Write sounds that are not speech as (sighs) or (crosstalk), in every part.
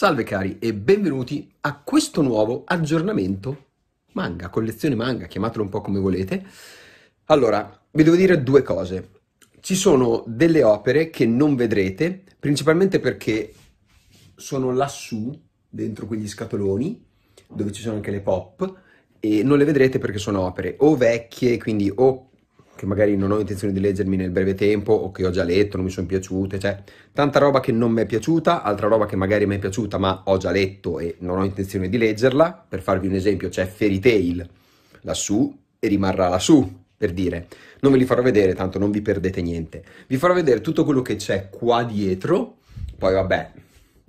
Salve cari e benvenuti a questo nuovo aggiornamento manga, collezione manga, chiamatelo un po' come volete. Allora, vi devo dire due cose. Ci sono delle opere che non vedrete, principalmente perché sono lassù, dentro quegli scatoloni, dove ci sono anche le pop, e non le vedrete perché sono opere o vecchie, quindi o che magari non ho intenzione di leggermi nel breve tempo o che ho già letto, non mi sono piaciute, cioè tanta roba che non mi è piaciuta, altra roba che magari mi è piaciuta ma ho già letto e non ho intenzione di leggerla, per farvi un esempio c'è Fairy Tail lassù e rimarrà lassù, per dire, non ve li farò vedere, tanto non vi perdete niente, vi farò vedere tutto quello che c'è qua dietro, poi vabbè,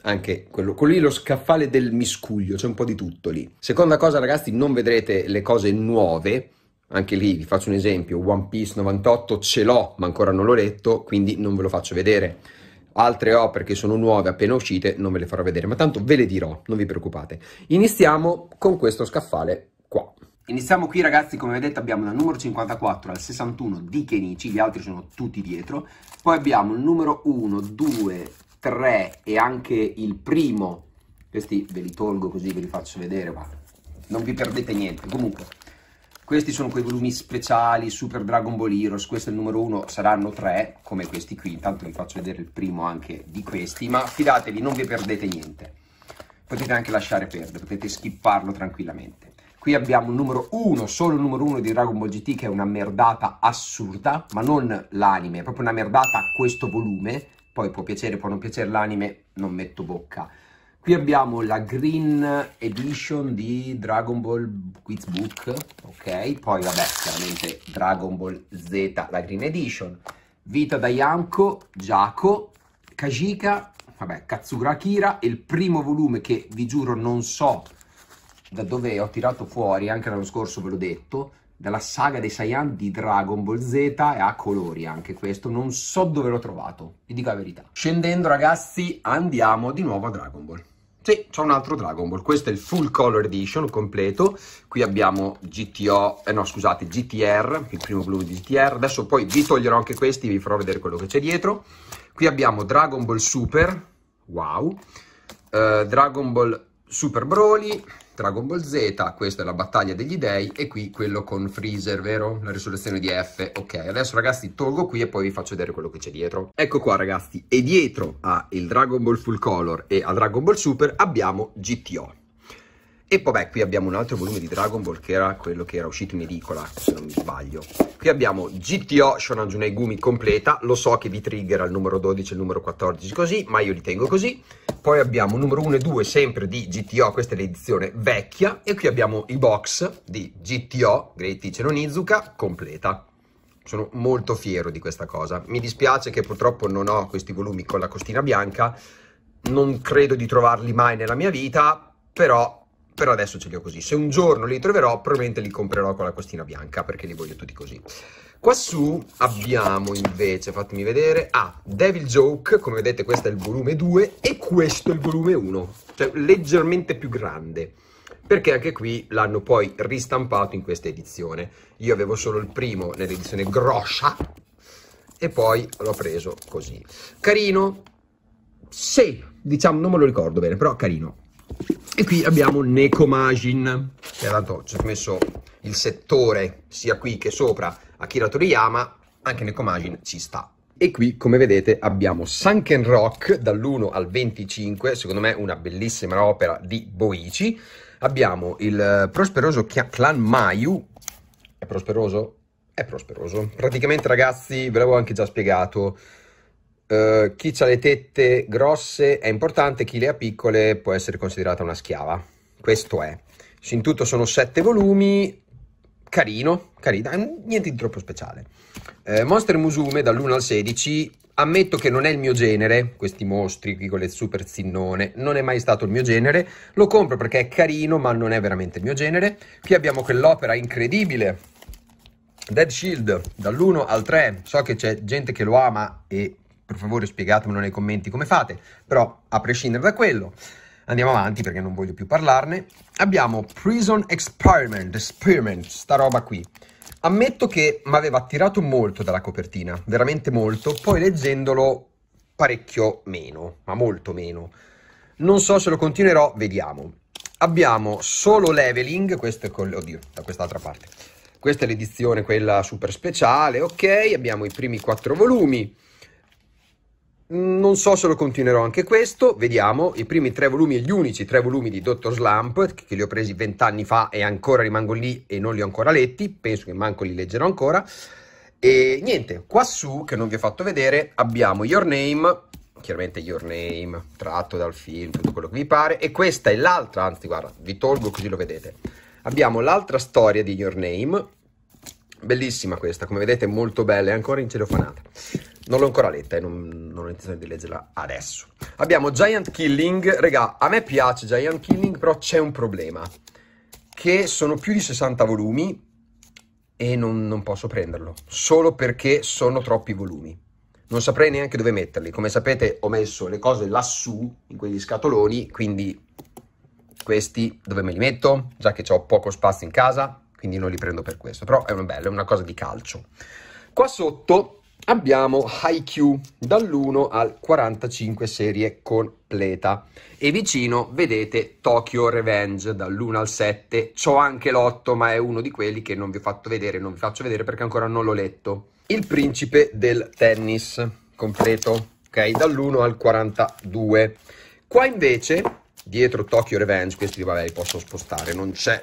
anche quello, quello lì lo scaffale del miscuglio, c'è un po' di tutto lì. Seconda cosa ragazzi, non vedrete le cose nuove, anche lì vi faccio un esempio, One Piece 98 ce l'ho ma ancora non l'ho letto, quindi non ve lo faccio vedere. Altre opere che sono nuove appena uscite non ve le farò vedere, ma tanto ve le dirò, non vi preoccupate. Iniziamo con questo scaffale qua. Iniziamo qui ragazzi, come vedete abbiamo dal numero 54 al 61 di Kenichi, gli altri sono tutti dietro. Poi abbiamo il numero 1, 2, 3 e anche il primo. Questi ve li tolgo così ve li faccio vedere, ma non vi perdete niente. Comunque, questi sono quei volumi speciali, Super Dragon Ball Heroes, questo è il numero uno, saranno tre, come questi qui, intanto vi faccio vedere il primo anche di questi, ma fidatevi, non vi perdete niente. Potete anche lasciare perdere, potete skipparlo tranquillamente. Qui abbiamo il numero 1, solo il numero 1 di Dragon Ball GT che è una merdata assurda, ma non l'anime, è proprio una merdata a questo volume. Poi può piacere, può non piacere l'anime, non metto bocca. Qui abbiamo la Green Edition di Dragon Ball Quiz Book, ok? Poi vabbè, chiaramente Dragon Ball Z, la Green Edition. Vita da Yanko, Giaco, Kajika, vabbè, Katsura Akira, e il primo volume che vi giuro non so da dove ho tirato fuori, anche l'anno scorso ve l'ho detto, dalla saga dei Saiyan di Dragon Ball Z e a colori anche questo, non so dove l'ho trovato, vi dico la verità. Scendendo ragazzi andiamo di nuovo a Dragon Ball e c'è un altro Dragon Ball. Questo è il full color edition completo. Qui abbiamo GTO, eh no scusate, GTR, il primo blu di GTR. Adesso poi vi toglierò anche questi, vi farò vedere quello che c'è dietro. Qui abbiamo Dragon Ball Super, wow, uh, Dragon Ball Super Broly, Dragon Ball Z, questa è la battaglia degli dei e qui quello con Freezer, vero? La risurrezione di F. Ok, adesso ragazzi tolgo qui e poi vi faccio vedere quello che c'è dietro. Ecco qua ragazzi, e dietro al Dragon Ball Full Color e al Dragon Ball Super abbiamo GTO. E poi beh, qui abbiamo un altro volume di Dragon Ball che era quello che era uscito in edicola, se non mi sbaglio. Qui abbiamo GTO Shonen Gumi completa, lo so che vi trigger al numero 12 e al numero 14 così, ma io li tengo così. Poi abbiamo numero 1 e 2 sempre di GTO, questa è l'edizione vecchia, e qui abbiamo i box di GTO, Great Teacher Onizuka, completa. Sono molto fiero di questa cosa. Mi dispiace che purtroppo non ho questi volumi con la costina bianca, non credo di trovarli mai nella mia vita, però però adesso ce li ho così. Se un giorno li troverò, probabilmente li comprerò con la costina bianca, perché li voglio tutti così. Quassù abbiamo invece, fatemi vedere, ah, Devil Joke, come vedete questo è il volume 2 e questo è il volume 1, cioè leggermente più grande perché anche qui l'hanno poi ristampato in questa edizione. Io avevo solo il primo nell'edizione groscia e poi l'ho preso così. Carino? Sì, diciamo, non me lo ricordo bene, però carino. E qui abbiamo Nekomagin, che tanto ci ha messo il settore sia qui che sopra Akira Toriyama, anche Nekomagin ci sta. E qui, come vedete, abbiamo Sunken Rock dall'1 al 25, secondo me una bellissima opera di Boichi. Abbiamo il eh, prosperoso clan Mayu. È prosperoso? È prosperoso. Praticamente, ragazzi, ve l'avevo anche già spiegato eh, chi ha le tette grosse è importante, chi le ha piccole può essere considerata una schiava. Questo è. In tutto sono sette volumi, carino, carina, niente di troppo speciale. Uh, Monster Musume dall'1 al 16, ammetto che non è il mio genere, questi mostri qui con le super zinnone, non è mai stato il mio genere, lo compro perché è carino ma non è veramente il mio genere. Qui abbiamo quell'opera incredibile Dead Shield dall'1 al 3, so che c'è gente che lo ama e per favore spiegatemelo nei commenti come fate, però a prescindere da quello, andiamo avanti perché non voglio più parlarne. Abbiamo Prison Experiment, Experiment, sta roba qui. Ammetto che mi aveva attirato molto dalla copertina, veramente molto, poi leggendolo parecchio meno, ma molto meno. Non so se lo continuerò, vediamo. Abbiamo solo leveling, questo è con... oddio, da quest'altra parte. Questa è l'edizione, quella super speciale, ok, abbiamo i primi quattro volumi non so se lo continuerò anche questo, vediamo. I primi tre volumi, gli unici tre volumi di Dr. Slump, che li ho presi vent'anni fa e ancora rimango lì e non li ho ancora letti, penso che manco li leggerò ancora. E niente, quassù, che non vi ho fatto vedere, abbiamo Your Name, chiaramente Your Name, tratto dal film, tutto quello che vi pare, e questa è l'altra, anzi guarda, vi tolgo così lo vedete. Abbiamo l'altra storia di Your Name, bellissima questa, come vedete molto bella, è ancora in celofanata. Non l'ho ancora letta e non, non ho intenzione di leggerla adesso. Abbiamo Giant Killing. Regà, a me piace Giant Killing, però c'è un problema. Che sono più di 60 volumi e non, non posso prenderlo. Solo perché sono troppi volumi non saprei neanche dove metterli. Come sapete, ho messo le cose lassù in quegli scatoloni, quindi questi dove me li metto? Già che ho poco spazio in casa, quindi non li prendo per questo. Però è una bella, è una cosa di calcio. Qua sotto abbiamo HiQ dall'1 al 45 serie completa e vicino vedete Tokyo Revenge dall'1 al 7 c'ho anche l'8 ma è uno di quelli che non vi ho fatto vedere non vi faccio vedere perché ancora non l'ho letto il principe del tennis completo ok dall'1 al 42 qua invece dietro Tokyo Revenge questi vabbè li posso spostare non c'è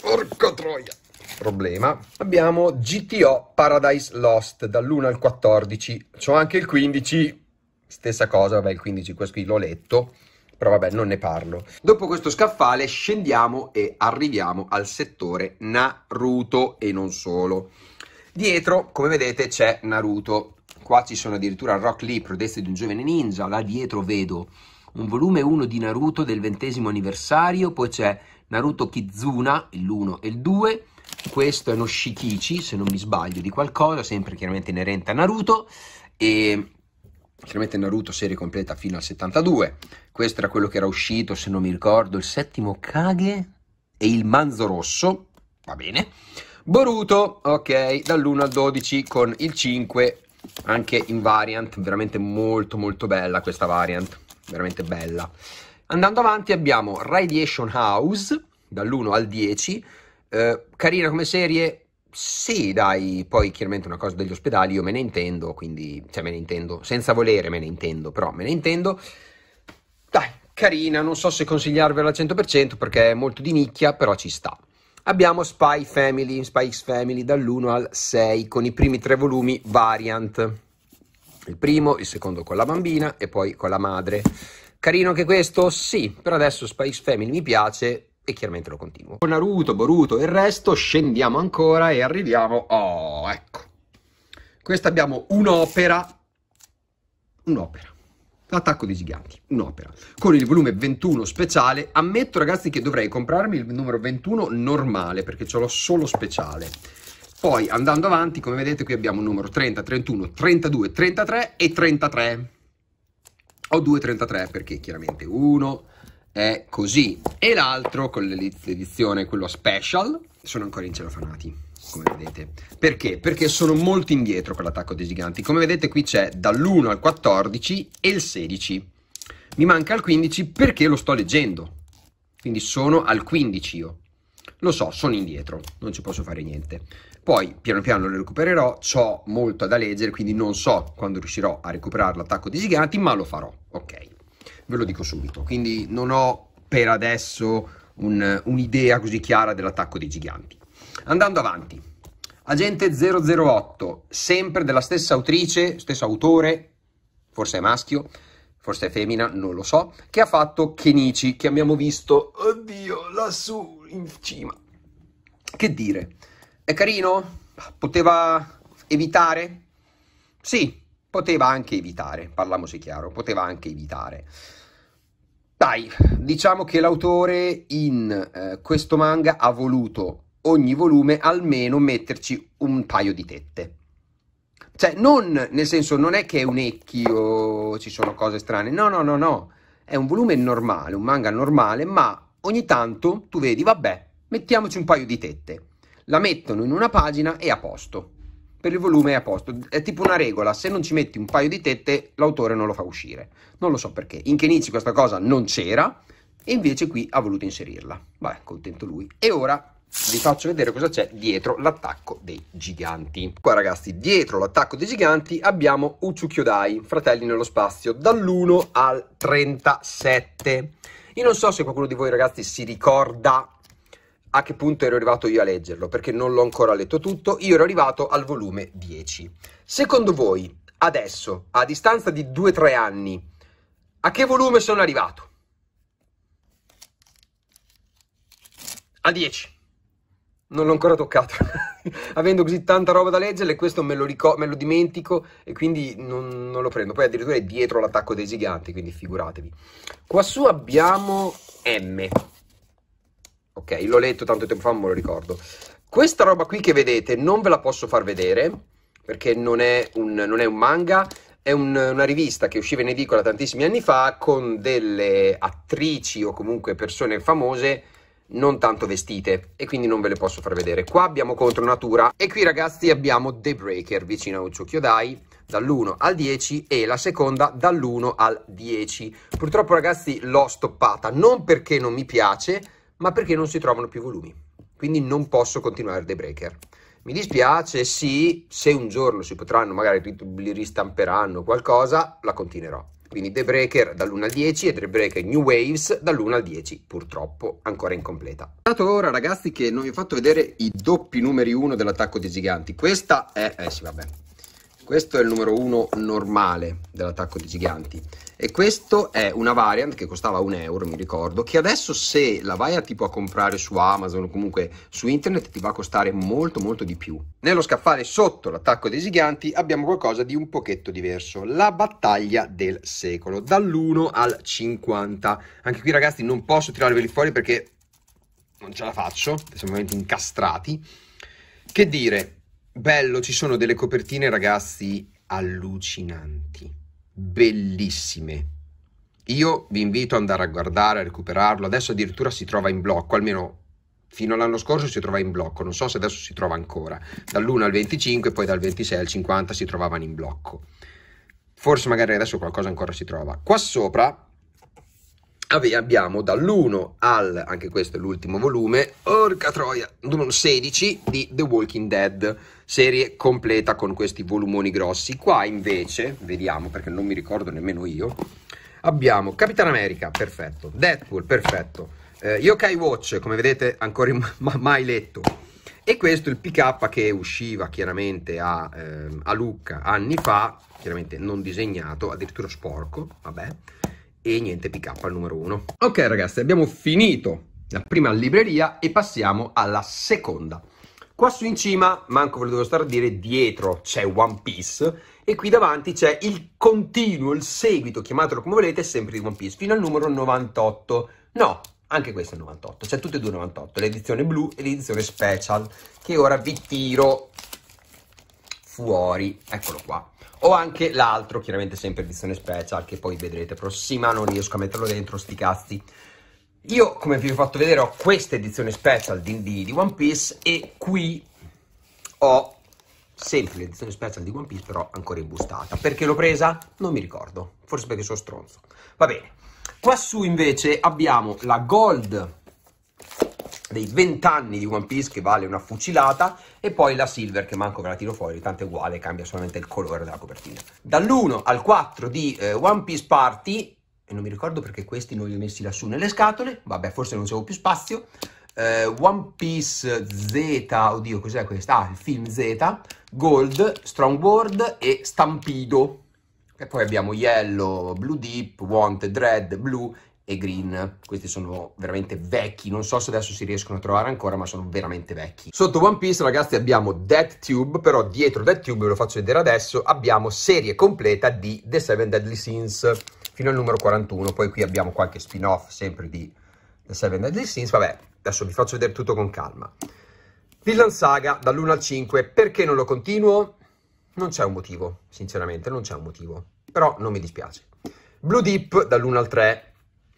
porca troia problema. Abbiamo GTO Paradise Lost dall'1 al 14, c'ho anche il 15, stessa cosa, vabbè il 15 questo qui l'ho letto, però vabbè non ne parlo. Dopo questo scaffale scendiamo e arriviamo al settore Naruto e non solo. Dietro, come vedete, c'è Naruto. Qua ci sono addirittura Rock Lee, prodeste di un giovane ninja, là dietro vedo un volume 1 di Naruto del ventesimo anniversario, poi c'è Naruto Kizuna, l'1 e il 2, questo è uno Shikichi, se non mi sbaglio, di qualcosa, sempre chiaramente inerente a Naruto, e chiaramente Naruto serie completa fino al 72, questo era quello che era uscito, se non mi ricordo, il settimo Kage e il Manzo Rosso, va bene, Boruto, ok, dall'1 al 12 con il 5, anche in variant, veramente molto molto bella questa variant, veramente bella. Andando avanti abbiamo Radiation House, dall'1 al 10, eh, carina come serie? Sì, dai, poi chiaramente una cosa degli ospedali, io me ne intendo, quindi, cioè me ne intendo, senza volere me ne intendo, però me ne intendo. Dai, carina, non so se consigliarvela al 100% perché è molto di nicchia, però ci sta. Abbiamo Spy Family, Spy X Family dall'1 al 6 con i primi tre volumi variant. Il primo, il secondo con la bambina e poi con la madre. Carino anche questo? Sì, per adesso Spy X Family mi piace, e chiaramente lo continuo. Con Naruto, Boruto e il resto scendiamo ancora e arriviamo... Oh, ecco. Questa abbiamo un'opera, un'opera. L'attacco dei giganti, un'opera, con il volume 21 speciale. Ammetto ragazzi che dovrei comprarmi il numero 21 normale perché ce l'ho solo speciale. Poi andando avanti, come vedete qui abbiamo il numero 30, 31, 32, 33 e 33. Ho 2 33 perché chiaramente uno è così. E l'altro con l'edizione, quello special, sono ancora in cielo fanati, come vedete. Perché? Perché sono molto indietro con l'attacco dei giganti. Come vedete qui c'è dall'1 al 14 e il 16. Mi manca il 15 perché lo sto leggendo. Quindi sono al 15 io. Lo so, sono indietro, non ci posso fare niente. Poi piano piano lo recupererò, ho molto da leggere, quindi non so quando riuscirò a recuperare l'attacco dei giganti, ma lo farò, ok ve lo dico subito. Quindi non ho per adesso un, un'idea così chiara dell'attacco dei giganti. Andando avanti, Agente 008, sempre della stessa autrice, stesso autore, forse è maschio, forse è femmina, non lo so, che ha fatto Kenichi, che abbiamo visto, oddio, lassù in cima. Che dire, è carino? Poteva evitare? Sì, poteva anche evitare, parliamoci chiaro, poteva anche evitare. Dai, diciamo che l'autore in eh, questo manga ha voluto ogni volume almeno metterci un paio di tette. Cioè, non nel senso, non è che è un ecchi o ci sono cose strane. No, no, no, no. È un volume normale, un manga normale, ma ogni tanto tu vedi, vabbè, mettiamoci un paio di tette. La mettono in una pagina e a posto per il volume è a posto. È tipo una regola, se non ci metti un paio di tette l'autore non lo fa uscire. Non lo so perché. In che inizi questa cosa non c'era e invece qui ha voluto inserirla. Vabbè, contento lui. E ora vi faccio vedere cosa c'è dietro l'attacco dei giganti. Qua ragazzi, dietro l'attacco dei giganti abbiamo Utsukyo-dai, Fratelli nello spazio, dall'1 al 37. Io non so se qualcuno di voi ragazzi si ricorda a che punto ero arrivato io a leggerlo, perché non l'ho ancora letto tutto, io ero arrivato al volume 10. Secondo voi, adesso, a distanza di 2-3 anni, a che volume sono arrivato? A 10. Non l'ho ancora toccato. (laughs) Avendo così tanta roba da leggere, questo me lo, me lo dimentico e quindi non, non, lo prendo. Poi addirittura è dietro l'attacco dei giganti, quindi figuratevi. Qua su abbiamo M. Ok, l'ho letto tanto tempo fa, non me lo ricordo. Questa roba qui che vedete non ve la posso far vedere perché non è un, non è un manga, è un, una rivista che usciva in edicola tantissimi anni fa con delle attrici o comunque persone famose non tanto vestite e quindi non ve le posso far vedere. Qua abbiamo Contro Natura e qui ragazzi abbiamo The Breaker vicino a Uccio Kyodai dall'1 al 10 e la seconda dall'1 al 10. Purtroppo ragazzi l'ho stoppata non perché non mi piace ma perché non si trovano più volumi. Quindi non posso continuare dei breaker. Mi dispiace, sì, se un giorno si potranno, magari li ristamperanno qualcosa, la continuerò. Quindi The Breaker dall'1 al 10 e The Breaker New Waves dall'1 al 10, purtroppo ancora incompleta. Dato ora ragazzi che non vi ho fatto vedere i doppi numeri 1 dell'attacco dei giganti. Questa è, eh sì vabbè, questo è il numero 1 normale dell'attacco dei giganti. E questo è una variant che costava un euro, mi ricordo, che adesso se la vai a tipo a comprare su Amazon o comunque su internet ti va a costare molto molto di più. Nello scaffale sotto l'attacco dei giganti abbiamo qualcosa di un pochetto diverso, la battaglia del secolo, dall'1 al 50. Anche qui ragazzi non posso tirarveli fuori perché non ce la faccio, siamo veramente incastrati. Che dire, bello, ci sono delle copertine ragazzi allucinanti bellissime. Io vi invito ad andare a guardare, a recuperarlo. Adesso addirittura si trova in blocco, almeno fino all'anno scorso si trova in blocco, non so se adesso si trova ancora. Dall'1 al 25, poi dal 26 al 50 si trovavano in blocco. Forse magari adesso qualcosa ancora si trova. Qua sopra abbiamo dall'1 al, anche questo è l'ultimo volume, orca troia, numero 16 di The Walking Dead, serie completa con questi volumoni grossi. Qua invece, vediamo perché non mi ricordo nemmeno io, abbiamo Capitan America, perfetto, Deadpool, perfetto, eh, Yokai Watch, come vedete ancora ma mai letto, e questo il PK che usciva chiaramente a, eh, a Lucca anni fa, chiaramente non disegnato, addirittura sporco, vabbè, e niente PK al numero 1. Ok ragazzi, abbiamo finito la prima libreria e passiamo alla seconda. Qua su in cima, manco ve lo devo stare a dire, dietro c'è One Piece e qui davanti c'è il continuo, il seguito, chiamatelo come volete, sempre di One Piece, fino al numero 98. No, anche questo è 98, c'è tutte e due 98, l'edizione blu e l'edizione special, che ora vi tiro fuori, eccolo qua o anche l'altro, chiaramente sempre edizione special, che poi vedrete prossima, non riesco a metterlo dentro, sti cazzi. Io, come vi ho fatto vedere, ho questa edizione special di, di, di One Piece e qui ho sempre l'edizione special di One Piece, però ancora imbustata. Perché l'ho presa? Non mi ricordo, forse perché sono stronzo. Va bene. Qua su invece abbiamo la Gold dei 20 anni di One Piece che vale una fucilata e poi la Silver che manco che la tiro fuori, tanto è uguale, cambia solamente il colore della copertina. Dall'1 al 4 di eh, One Piece Party, e non mi ricordo perché questi non li ho messi lassù nelle scatole, vabbè forse non c'avevo più spazio, eh, One Piece Z, oddio cos'è questa? Ah, il film Z, Gold, Strong World e Stampido. E poi abbiamo Yellow, Blue Deep, Wanted, Red, Blue e green. Questi sono veramente vecchi, non so se adesso si riescono a trovare ancora, ma sono veramente vecchi. Sotto One Piece, ragazzi, abbiamo Death Tube, però dietro Death Tube, ve lo faccio vedere adesso, abbiamo serie completa di The Seven Deadly Sins fino al numero 41. Poi qui abbiamo qualche spin-off sempre di The Seven Deadly Sins. Vabbè, adesso vi faccio vedere tutto con calma. Villain Saga dall'1 al 5, perché non lo continuo? Non c'è un motivo, sinceramente, non c'è un motivo. Però non mi dispiace. Blue Deep dall'1 al 3,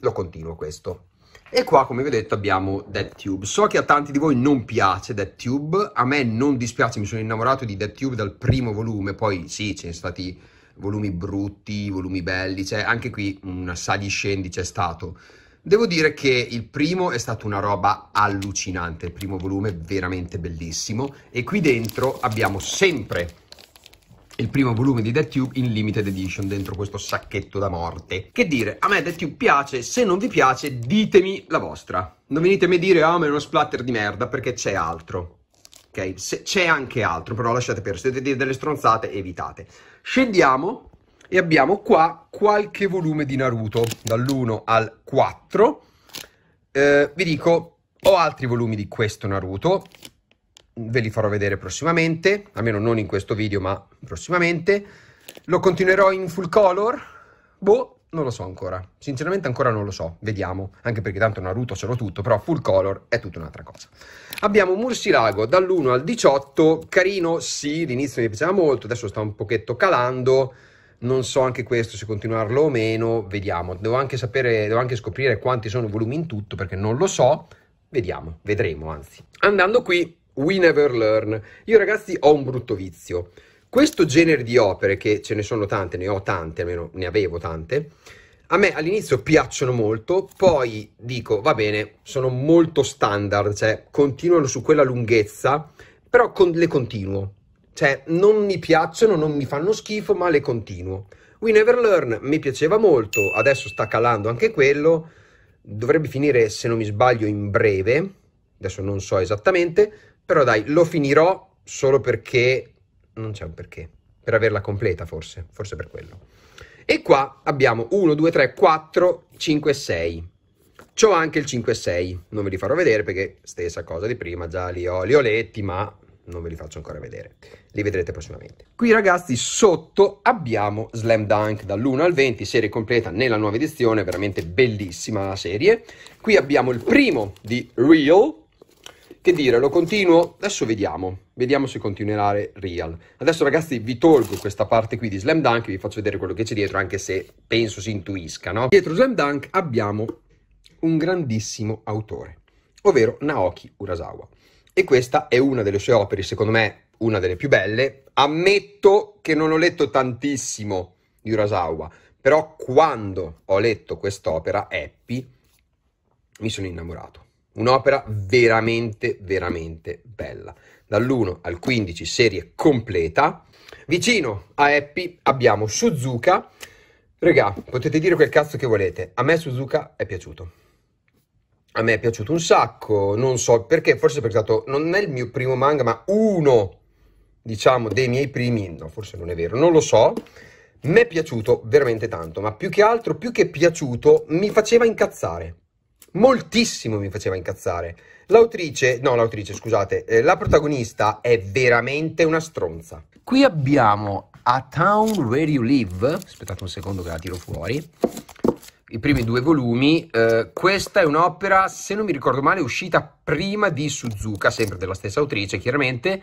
lo continuo questo. E qua, come vedete, abbiamo DeadTube. So che a tanti di voi non piace DeadTube, a me non dispiace, mi sono innamorato di DeadTube dal primo volume, poi sì, ce ne sono stati volumi brutti, volumi belli, cioè anche qui una sali scendi c'è stato. Devo dire che il primo è stato una roba allucinante, il primo volume veramente bellissimo e qui dentro abbiamo sempre il primo volume di Dead Tube in limited edition dentro questo sacchetto da morte. Che dire, a me Dead Tube piace, se non vi piace ditemi la vostra. Non venitemi a dire, ah, oh, ma è uno splatter di merda, perché c'è altro. Ok, se, c'è anche altro, però lasciate perdere, se dovete dire delle stronzate evitate. Scendiamo e abbiamo qua qualche volume di Naruto, dall'1 al 4. Eh, vi dico, ho altri volumi di questo Naruto, ve li farò vedere prossimamente, almeno non in questo video ma prossimamente. Lo continuerò in full color? Boh, non lo so ancora. Sinceramente ancora non lo so, vediamo, anche perché tanto Naruto ce l'ho tutto, però full color è tutta un'altra cosa. Abbiamo Mursilago dall'1 al 18, carino, sì, l'inizio mi piaceva molto, adesso sta un pochetto calando, non so anche questo se continuarlo o meno, vediamo. Devo anche sapere, devo anche scoprire quanti sono i volumi in tutto perché non lo so, vediamo, vedremo anzi. Andando qui We Never Learn. Io ragazzi ho un brutto vizio. Questo genere di opere, che ce ne sono tante, ne ho tante, almeno ne avevo tante, a me all'inizio piacciono molto, poi dico, va bene, sono molto standard, cioè continuano su quella lunghezza, però con, le continuo. Cioè, non mi piacciono, non mi fanno schifo, ma le continuo. We Never Learn mi piaceva molto, adesso sta calando anche quello, dovrebbe finire, se non mi sbaglio, in breve, adesso non so esattamente, però dai, lo finirò solo perché... non c'è un perché. Per averla completa forse, forse per quello. E qua abbiamo 1, 2, 3, 4, 5 6. C'ho anche il 5 6, non ve li farò vedere perché stessa cosa di prima, già li ho, li ho letti ma non ve li faccio ancora vedere, li vedrete prossimamente. Qui ragazzi sotto abbiamo Slam Dunk dall'1 al 20, serie completa nella nuova edizione, veramente bellissima la serie. Qui abbiamo il primo di Real, che dire, lo continuo? Adesso vediamo, vediamo se continuerà Real. Adesso ragazzi vi tolgo questa parte qui di Slam Dunk, vi faccio vedere quello che c'è dietro, anche se penso si intuisca, no? Dietro Slam Dunk abbiamo un grandissimo autore, ovvero Naoki Urasawa. E questa è una delle sue opere, secondo me una delle più belle. Ammetto che non ho letto tantissimo di Urasawa, però quando ho letto quest'opera, Happy, mi sono innamorato. Un'opera veramente, veramente bella. Dall'1 al 15 serie completa. Vicino a Happy abbiamo Suzuka. Regà, potete dire quel cazzo che volete. A me Suzuka è piaciuto. A me è piaciuto un sacco, non so perché, forse perché è stato, non è il mio primo manga, ma uno, diciamo, dei miei primi, no, forse non è vero, non lo so. Mi è piaciuto veramente tanto, ma più che altro, più che piaciuto, mi faceva incazzare moltissimo mi faceva incazzare. L'autrice, no, l'autrice, scusate, eh, la protagonista è veramente una stronza. Qui abbiamo A Town Where You Live, aspettate un secondo che la tiro fuori, i primi due volumi. Eh, questa è un'opera, se non mi ricordo male, uscita prima di Suzuka, sempre della stessa autrice, chiaramente.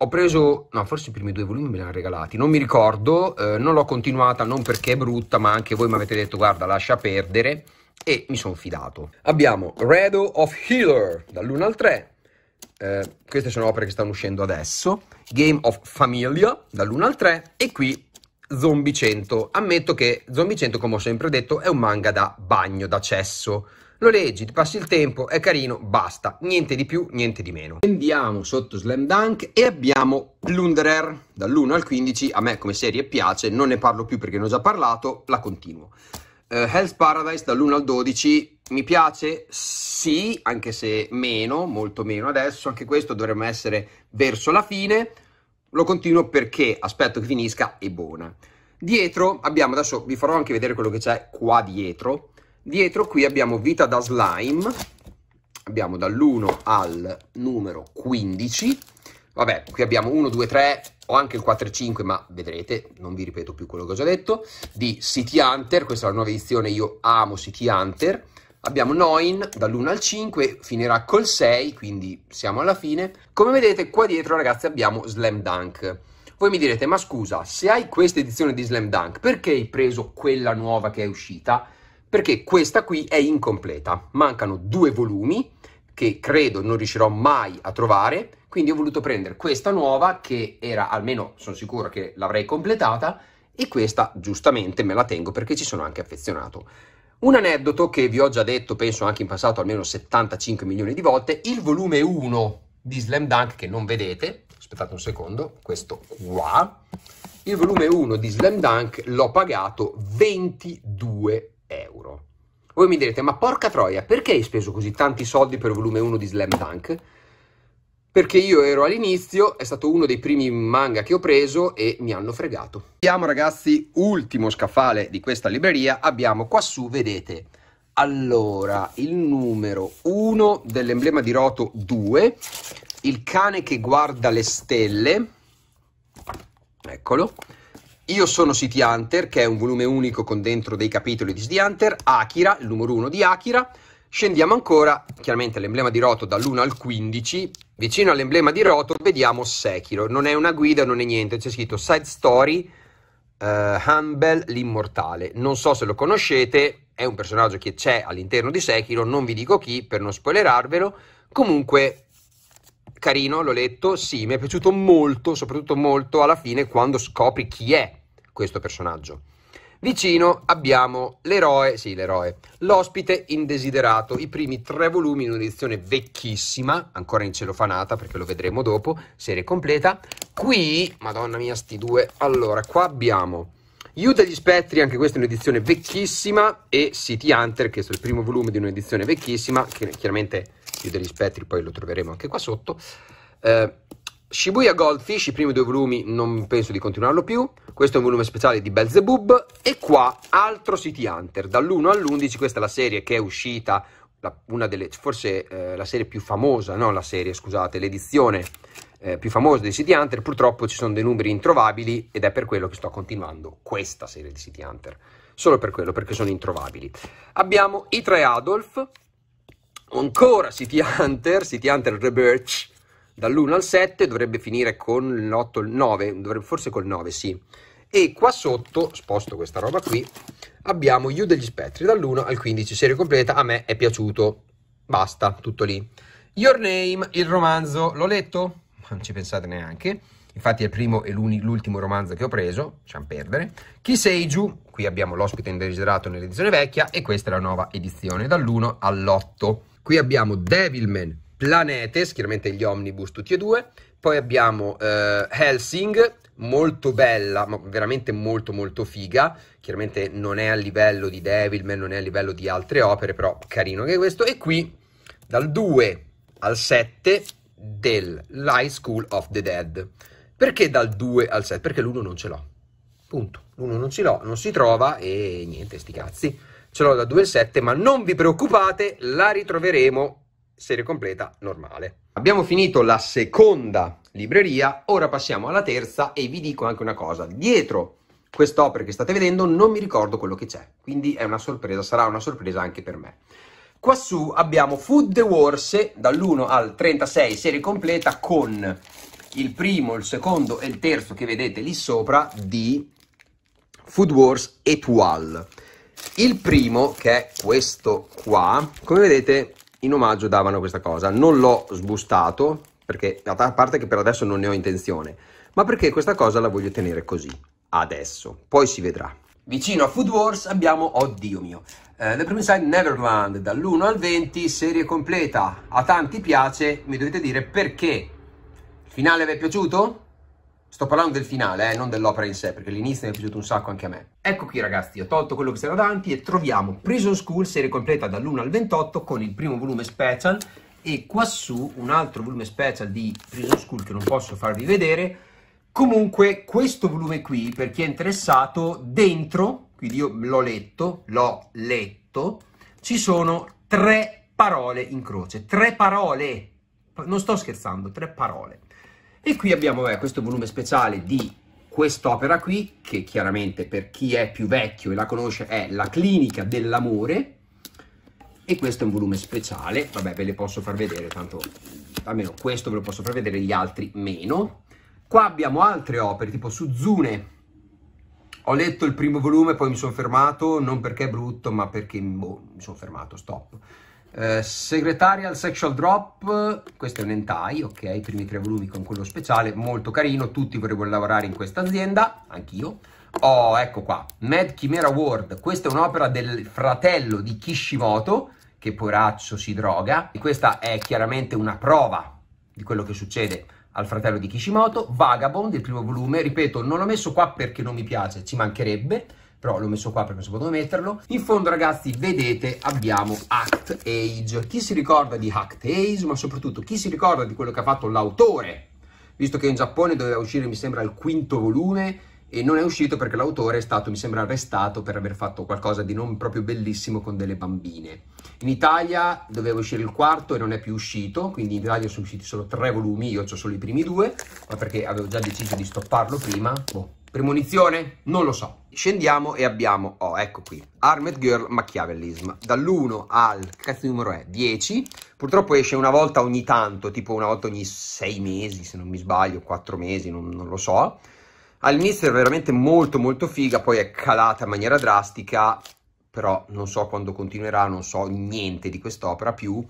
Ho preso, no, forse i primi due volumi me li hanno regalati, non mi ricordo, eh, non l'ho continuata non perché è brutta, ma anche voi mi avete detto guarda, lascia perdere e mi sono fidato. Abbiamo Redo of Healer dall'1 al 3, eh, queste sono opere che stanno uscendo adesso, Game of Familia dall'1 al 3 e qui Zombie 100. Ammetto che Zombie 100, come ho sempre detto, è un manga da bagno, da cesso. Lo leggi, ti passi il tempo, è carino, basta. Niente di più, niente di meno. Andiamo sotto Slam Dunk e abbiamo Plunderer. Dall'1 al 15, a me come serie piace, non ne parlo più perché ne ho già parlato, la continuo. Uh, Hell's Paradise dall'1 al 12 mi piace, sì, anche se meno, molto meno adesso, anche questo dovremmo essere verso la fine, lo continuo perché aspetto che finisca e buona. Dietro abbiamo, adesso vi farò anche vedere quello che c'è qua dietro, dietro qui abbiamo Vita da Slime, abbiamo dall'1 al numero 15, Vabbè, qui abbiamo 1, 2, 3, ho anche il 4 e 5, ma vedrete, non vi ripeto più quello che ho già detto, di City Hunter, questa è la nuova edizione, io amo City Hunter. Abbiamo 9 dall'1 al 5, finirà col 6, quindi siamo alla fine. Come vedete qua dietro ragazzi abbiamo Slam Dunk. Voi mi direte, ma scusa, se hai questa edizione di Slam Dunk, perché hai preso quella nuova che è uscita? Perché questa qui è incompleta, mancano due volumi che credo non riuscirò mai a trovare, quindi ho voluto prendere questa nuova che era, almeno sono sicuro che l'avrei completata, e questa giustamente me la tengo perché ci sono anche affezionato. Un aneddoto che vi ho già detto, penso anche in passato almeno 75 milioni di volte, il volume 1 di Slam Dunk che non vedete, aspettate un secondo, questo qua, il volume 1 di Slam Dunk l'ho pagato 22 euro. Voi mi direte, ma porca troia, perché hai speso così tanti soldi per il volume 1 di Slam Dunk? perché io ero all'inizio, è stato uno dei primi manga che ho preso e mi hanno fregato. Abbiamo ragazzi, ultimo scaffale di questa libreria, abbiamo qua su, vedete, allora, il numero 1 dell'emblema di Roto 2, il cane che guarda le stelle, eccolo, io sono City Hunter, che è un volume unico con dentro dei capitoli di City Hunter, Akira, il numero 1 di Akira, Scendiamo ancora, chiaramente l'emblema di Roto dall'1 al 15, vicino all'emblema di Roto vediamo Sekiro, non è una guida, non è niente, c'è scritto Side Story, uh, Humble l'immortale, non so se lo conoscete, è un personaggio che c'è all'interno di Sekiro, non vi dico chi per non spoilerarvelo, comunque carino, l'ho letto, sì, mi è piaciuto molto, soprattutto molto alla fine quando scopri chi è questo personaggio. Vicino abbiamo l'eroe, sì l'eroe, l'ospite indesiderato, i primi tre volumi in un'edizione vecchissima, ancora in celofanata perché lo vedremo dopo, serie completa. Qui, madonna mia sti due, allora qua abbiamo Aiuta gli Spettri, anche questa è un'edizione vecchissima, e City Hunter, che è il primo volume di un'edizione vecchissima, che chiaramente Aiuta gli Spettri poi lo troveremo anche qua sotto. Eh, Shibuya Goldfish, i primi due volumi non penso di continuarlo più, questo è un volume speciale di Belzebub e qua altro City Hunter, dall'1 all'11 questa è la serie che è uscita, la, una delle, forse eh, la serie più famosa, non la serie scusate, l'edizione eh, più famosa di City Hunter, purtroppo ci sono dei numeri introvabili ed è per quello che sto continuando questa serie di City Hunter, solo per quello perché sono introvabili. Abbiamo i tre Adolf, ancora City Hunter, City Hunter Rebirth, dall'1 al 7 dovrebbe finire con l'8, il 9, dovrebbe, forse col 9, sì. E qua sotto, sposto questa roba qui, abbiamo you degli spettri, dall'1 al 15, serie completa, a me è piaciuto, basta, tutto lì. Your Name, il romanzo, l'ho letto? Non ci pensate neanche. Infatti è il primo e l'ultimo romanzo che ho preso, lasciamo perdere. giù qui abbiamo l'ospite indesiderato nell'edizione vecchia e questa è la nuova edizione, dall'1 all'8. Qui abbiamo Devilman, Planetes, chiaramente gli omnibus tutti e due, poi abbiamo eh, Helsing, molto bella, ma veramente molto molto figa, chiaramente non è a livello di Devilman, non è a livello di altre opere, però carino che è questo, e qui dal 2 al 7 dell'High School of the Dead. Perché dal 2 al 7? Perché l'1 non ce l'ho, punto, l'1 non ce l'ho, non si trova e niente, sti cazzi. Ce l'ho dal 2 al 7, ma non vi preoccupate, la ritroveremo serie completa normale. Abbiamo finito la seconda libreria, ora passiamo alla terza e vi dico anche una cosa, dietro quest'opera che state vedendo non mi ricordo quello che c'è, quindi è una sorpresa, sarà una sorpresa anche per me. Quassù abbiamo Food the Wars dall'1 al 36 serie completa con il primo, il secondo e il terzo che vedete lì sopra di Food Wars Etoile. Il primo, che è questo qua, come vedete in omaggio davano questa cosa. Non l'ho sbustato, perché a parte che per adesso non ne ho intenzione, ma perché questa cosa la voglio tenere così, adesso. Poi si vedrà. Vicino a Food Wars abbiamo, oddio mio, eh, The Side Neverland, dall'1 al 20, serie completa. A tanti piace, mi dovete dire perché. Il finale vi è piaciuto? Sto parlando del finale, eh, non dell'opera in sé, perché l'inizio mi è piaciuto un sacco anche a me. Ecco qui ragazzi, ho tolto quello che c'era davanti e troviamo Prison School, serie completa dall'1 al 28 con il primo volume special e quassù un altro volume special di Prison School che non posso farvi vedere. Comunque questo volume qui, per chi è interessato, dentro, quindi io l'ho letto, l'ho letto, ci sono tre parole in croce, tre parole, non sto scherzando, tre parole. E qui abbiamo beh, questo volume speciale di quest'opera qui, che chiaramente per chi è più vecchio e la conosce è La clinica dell'amore, e questo è un volume speciale, vabbè ve le posso far vedere, tanto almeno questo ve lo posso far vedere, gli altri meno. Qua abbiamo altre opere, tipo Suzune, ho letto il primo volume, poi mi sono fermato, non perché è brutto, ma perché boh, mi sono fermato, stop. Eh, Secretarial Sexual Drop, questo è un hentai, ok, i primi tre volumi con quello speciale, molto carino, tutti vorrebbero lavorare in questa azienda, anch'io. Oh, ecco qua, Mad Chimera World, questa è un'opera del fratello di Kishimoto, che poraccio si droga, e questa è chiaramente una prova di quello che succede al fratello di Kishimoto. Vagabond, il primo volume, ripeto, non l'ho messo qua perché non mi piace, ci mancherebbe, però l'ho messo qua perché non si poteva metterlo. In fondo ragazzi vedete abbiamo Act Age, chi si ricorda di Act Age ma soprattutto chi si ricorda di quello che ha fatto l'autore, visto che in Giappone doveva uscire mi sembra il quinto volume e non è uscito perché l'autore è stato, mi sembra, arrestato per aver fatto qualcosa di non proprio bellissimo con delle bambine. In Italia doveva uscire il quarto e non è più uscito, quindi in Italia sono usciti solo tre volumi, io ho solo i primi due, ma perché avevo già deciso di stopparlo prima, boh, Premonizione? Non lo so. Scendiamo e abbiamo, oh ecco qui, Armed Girl Machiavellism. Dall'1 al, cazzo numero è, 10. Purtroppo esce una volta ogni tanto, tipo una volta ogni 6 mesi, se non mi sbaglio, 4 mesi, non, non lo so. All'inizio è veramente molto molto figa, poi è calata in maniera drastica, però non so quando continuerà, non so niente di quest'opera più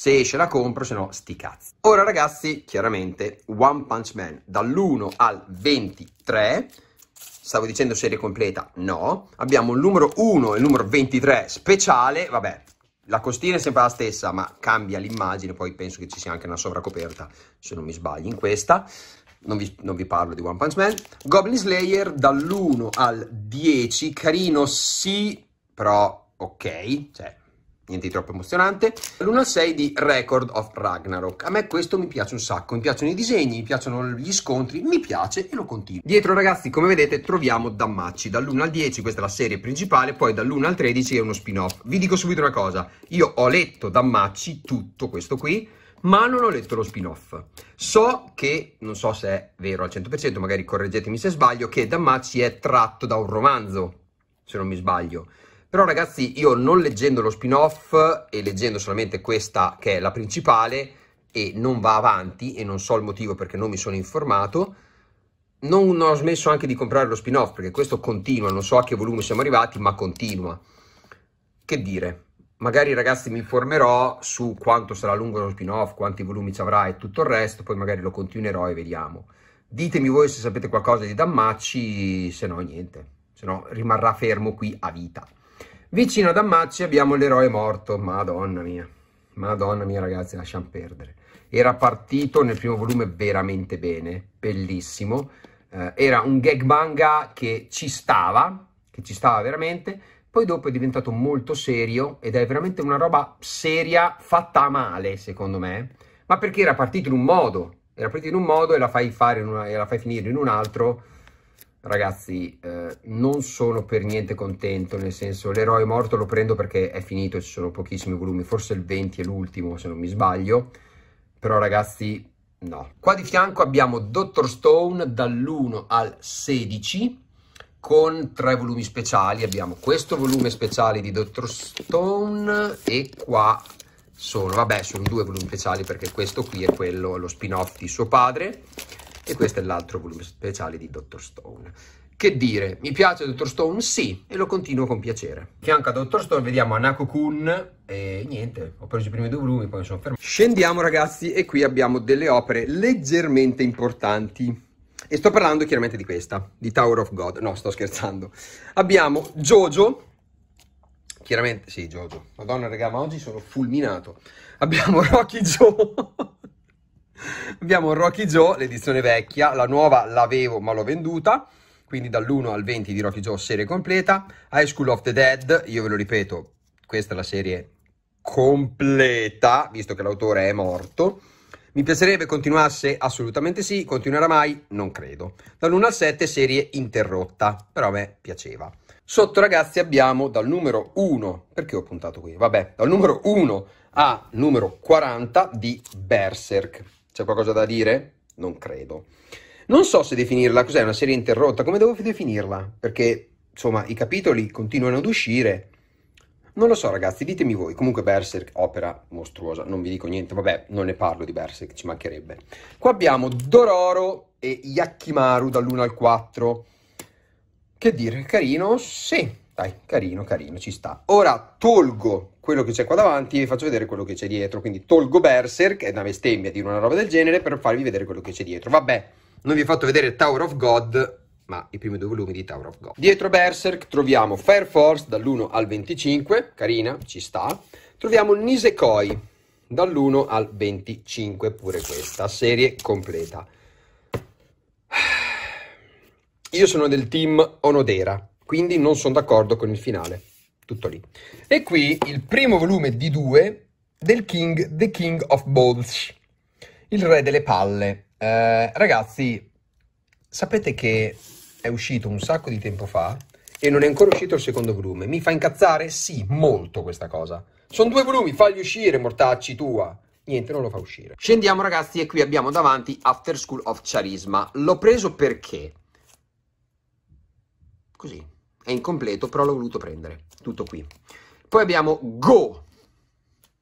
se esce la compro, se no sti cazzi. Ora ragazzi, chiaramente One Punch Man dall'1 al 23, stavo dicendo serie completa, no, abbiamo il numero 1 e il numero 23 speciale, vabbè, la costina è sempre la stessa, ma cambia l'immagine, poi penso che ci sia anche una sovracoperta, se non mi sbaglio, in questa. Non vi, non vi, parlo di One Punch Man. Goblin Slayer dall'1 al 10, carino sì, però ok, cioè niente di troppo emozionante. L'1-6 al di Record of Ragnarok. A me questo mi piace un sacco, mi piacciono i disegni, mi piacciono gli scontri, mi piace e lo continuo. Dietro ragazzi, come vedete, troviamo Dammacci, dall'1 al 10, questa è la serie principale, poi dall'1 al 13 è uno spin-off. Vi dico subito una cosa, io ho letto Dammacci, tutto questo qui, ma non ho letto lo spin-off. So che, non so se è vero al 100%, magari correggetemi se sbaglio, che Dammacci è tratto da un romanzo, se non mi sbaglio. Però ragazzi, io non leggendo lo spin-off e leggendo solamente questa che è la principale e non va avanti e non so il motivo perché non mi sono informato, non ho smesso anche di comprare lo spin-off perché questo continua, non so a che volume siamo arrivati, ma continua. Che dire? Magari ragazzi mi informerò su quanto sarà lungo lo spin-off, quanti volumi ci avrà e tutto il resto, poi magari lo continuerò e vediamo. Ditemi voi se sapete qualcosa di Dammacci, se no niente, se no rimarrà fermo qui a vita. Vicino ad Ammazzi abbiamo l'eroe morto, madonna mia, madonna mia ragazzi, lasciamo perdere. Era partito nel primo volume veramente bene, bellissimo, eh, era un gag manga che ci stava, che ci stava veramente, poi dopo è diventato molto serio ed è veramente una roba seria fatta male secondo me, ma perché era partito in un modo, era partito in un modo e la fai, fare una, e la fai finire in un altro ragazzi eh, non sono per niente contento nel senso l'eroe morto lo prendo perché è finito ci sono pochissimi volumi forse il 20 è l'ultimo se non mi sbaglio però ragazzi no qua di fianco abbiamo Dr. Stone dall'1 al 16 con tre volumi speciali abbiamo questo volume speciale di Dr. Stone e qua sono vabbè sono due volumi speciali perché questo qui è quello lo spin off di suo padre e questo è l'altro volume speciale di Dr. Stone. Che dire, mi piace Dr. Stone? Sì, e lo continuo con piacere. Fianco a Dr. Stone vediamo Anako Kun e niente, ho preso i primi due volumi, poi mi sono fermato. Scendiamo ragazzi e qui abbiamo delle opere leggermente importanti. E sto parlando chiaramente di questa, di Tower of God. No, sto scherzando. Abbiamo Jojo, chiaramente, sì, Jojo. Madonna, raga, ma oggi sono fulminato. Abbiamo Rocky Joe. Abbiamo Rocky Joe, l'edizione vecchia, la nuova l'avevo ma l'ho venduta, quindi dall'1 al 20 di Rocky Joe serie completa. High School of the Dead, io ve lo ripeto, questa è la serie completa, visto che l'autore è morto. Mi piacerebbe continuasse? Assolutamente sì. Continuerà mai? Non credo. Dall'1 al 7 serie interrotta, però a me piaceva. Sotto ragazzi abbiamo dal numero 1, perché ho puntato qui? Vabbè, dal numero 1 a numero 40 di Berserk. C'è qualcosa da dire? Non credo. Non so se definirla, cos'è una serie interrotta, come devo definirla? Perché, insomma, i capitoli continuano ad uscire. Non lo so ragazzi, ditemi voi. Comunque Berserk, opera mostruosa, non vi dico niente, vabbè, non ne parlo di Berserk, ci mancherebbe. Qua abbiamo Dororo e Yakimaru dall'1 al 4. Che dire, carino? Sì, dai, carino, carino, ci sta. Ora tolgo quello che c'è qua davanti e vi faccio vedere quello che c'è dietro. Quindi tolgo Berserk, che è una bestemmia di una roba del genere, per farvi vedere quello che c'è dietro. Vabbè, non vi ho fatto vedere Tower of God, ma i primi due volumi di Tower of God. Dietro Berserk troviamo Fire Force dall'1 al 25, carina, ci sta. Troviamo Nisekoi dall'1 al 25, pure questa, serie completa. (sighs) Io sono del team Onodera, quindi non sono d'accordo con il finale. Tutto lì. E qui il primo volume di due del King, The King of Balls, il re delle palle. Eh, ragazzi, sapete che è uscito un sacco di tempo fa e non è ancora uscito il secondo volume. Mi fa incazzare? Sì, molto questa cosa. Sono due volumi, fagli uscire, mortacci tua. Niente, non lo fa uscire. Scendiamo ragazzi e qui abbiamo davanti After School of Charisma. L'ho preso perché... Così, è incompleto, però l'ho voluto prendere. Tutto qui. Poi abbiamo Go,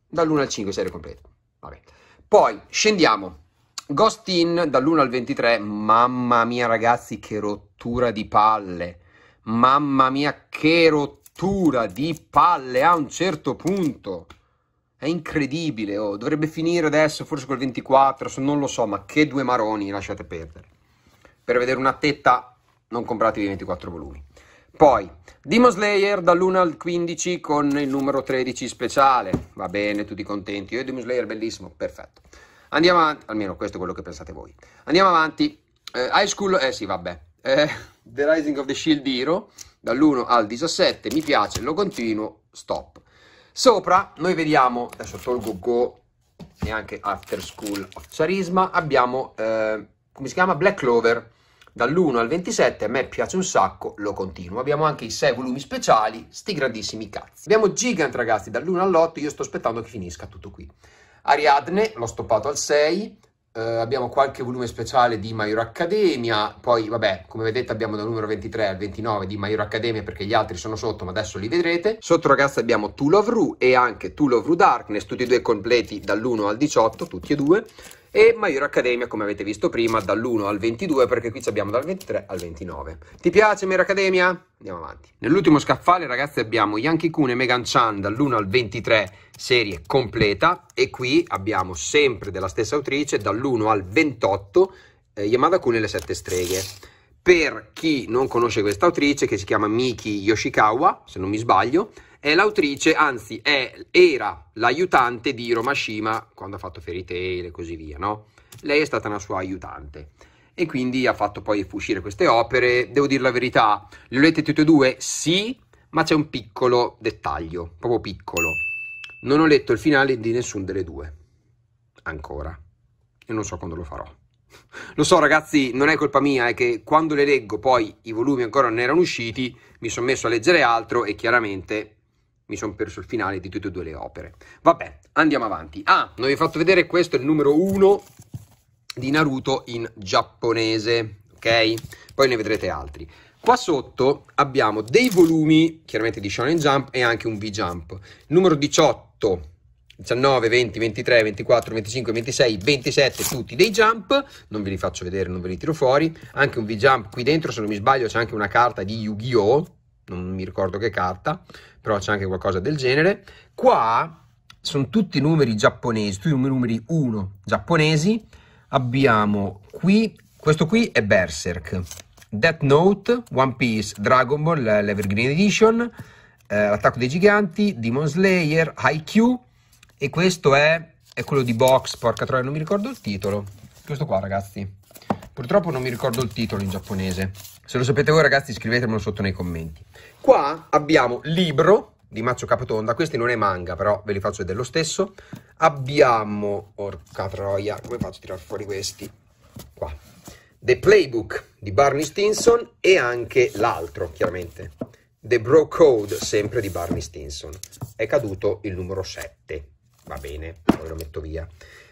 dall'1 al 5 serie completa. Vabbè. Poi scendiamo. Ghost In dall'1 al 23. Mamma mia ragazzi, che rottura di palle. Mamma mia, che rottura di palle a un certo punto. È incredibile, oh. dovrebbe finire adesso, forse col 24, non lo so, ma che due maroni, lasciate perdere. Per vedere una tetta non compratevi 24 volumi. Poi, Demon Slayer dall'1 al 15 con il numero 13 speciale. Va bene, tutti contenti. Io Demon Slayer, bellissimo, perfetto. Andiamo avanti, almeno questo è quello che pensate voi. Andiamo avanti. Eh, high School, eh sì, vabbè. Eh, the Rising of the Shield Hero, dall'1 al 17, mi piace, lo continuo, stop. Sopra noi vediamo, adesso tolgo Go e anche After School of Charisma, abbiamo, eh, come si chiama? Black Clover dall'1 al 27, a me piace un sacco, lo continuo. Abbiamo anche i 6 volumi speciali, sti grandissimi cazzi. Abbiamo Gigant ragazzi dall'1 all'8, io sto aspettando che finisca tutto qui. Ariadne, l'ho stoppato al 6, Uh, eh, abbiamo qualche volume speciale di Maior Academia, poi vabbè, come vedete abbiamo dal numero 23 al 29 di Maior Academia perché gli altri sono sotto, ma adesso li vedrete. Sotto ragazzi abbiamo Tool of Rue e anche Tool of Rue Darkness, tutti e due completi dall'1 al 18, tutti e due e Maior Accademia come avete visto prima dall'1 al 22 perché qui abbiamo dal 23 al 29 ti piace Maior Accademia? andiamo avanti nell'ultimo scaffale ragazzi abbiamo Yankee Kun e Megan Chan dall'1 al 23 serie completa e qui abbiamo sempre della stessa autrice dall'1 al 28 eh, Yamada Kun e le sette streghe per chi non conosce questa autrice che si chiama Miki Yoshikawa se non mi sbaglio è l'autrice, anzi è, era l'aiutante di Hiromashima quando ha fatto Fairy Tail e così via, no? Lei è stata una sua aiutante e quindi ha fatto poi uscire queste opere. Devo dire la verità, le ho lette tutte e due? Sì, ma c'è un piccolo dettaglio, proprio piccolo. Non ho letto il finale di nessuna delle due, ancora, e non so quando lo farò. Lo so ragazzi, non è colpa mia, è che quando le leggo poi i volumi ancora non erano usciti, mi sono messo a leggere altro e chiaramente mi sono perso il finale di tutte e due le opere. Vabbè, andiamo avanti. Ah, non vi ho fatto vedere questo è il numero 1 di Naruto in giapponese, ok? Poi ne vedrete altri. Qua sotto abbiamo dei volumi, chiaramente di Shonen Jump e anche un V-Jump. Numero 18, 19, 20, 23, 24, 25, 26, 27, tutti dei jump, non ve li faccio vedere, non ve li tiro fuori, anche un V-Jump qui dentro, se non mi sbaglio c'è anche una carta di Yu-Gi-Oh! non mi ricordo che carta, però c'è anche qualcosa del genere. Qua sono tutti numeri giapponesi, tutti i numeri 1 giapponesi. Abbiamo qui, questo qui è Berserk, Death Note, One Piece, Dragon Ball, eh, l'Evergreen Edition, eh, L'attacco dei giganti, Demon Slayer, Haikyuu e questo è, è quello di Box, porca troia, non mi ricordo il titolo. Questo qua ragazzi. Purtroppo non mi ricordo il titolo in giapponese. Se lo sapete voi ragazzi scrivetemelo sotto nei commenti. Qua abbiamo libro di Maccio Capotonda, questi non è manga però ve li faccio vedere lo stesso. Abbiamo, orca troia, come faccio a tirare fuori questi? Qua. The Playbook di Barney Stinson e anche l'altro, chiaramente. The Bro Code, sempre di Barney Stinson. È caduto il numero 7. Va bene, poi lo metto via.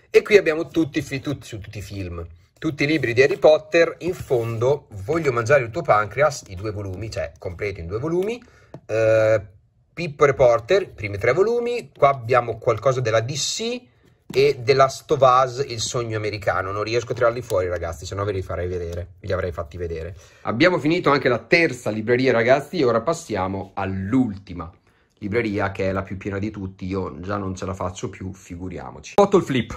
E qui abbiamo tutti, tutti, tutti i film tutti i libri di Harry Potter, in fondo Voglio mangiare il tuo pancreas, i due volumi, cioè completo in due volumi, eh, Pippo Reporter, i primi tre volumi, qua abbiamo qualcosa della DC e della Stovaz, il sogno americano. Non riesco a tirarli fuori ragazzi, se no ve li farei vedere, li avrei fatti vedere. Abbiamo finito anche la terza libreria ragazzi e ora passiamo all'ultima libreria che è la più piena di tutti, io già non ce la faccio più, figuriamoci. Bottle Flip